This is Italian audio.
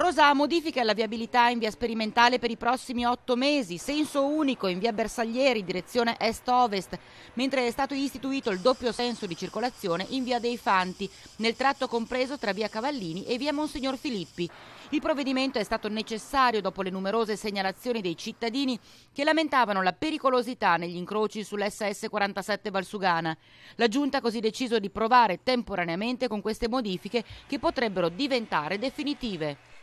Rosa modifica la viabilità in via sperimentale per i prossimi otto mesi, senso unico in via Bersaglieri, direzione est-ovest, mentre è stato istituito il doppio senso di circolazione in via dei Fanti, nel tratto compreso tra via Cavallini e via Monsignor Filippi. Il provvedimento è stato necessario dopo le numerose segnalazioni dei cittadini che lamentavano la pericolosità negli incroci sull'SS 47 Valsugana. La Giunta ha così deciso di provare temporaneamente con queste modifiche che potrebbero diventare definitive.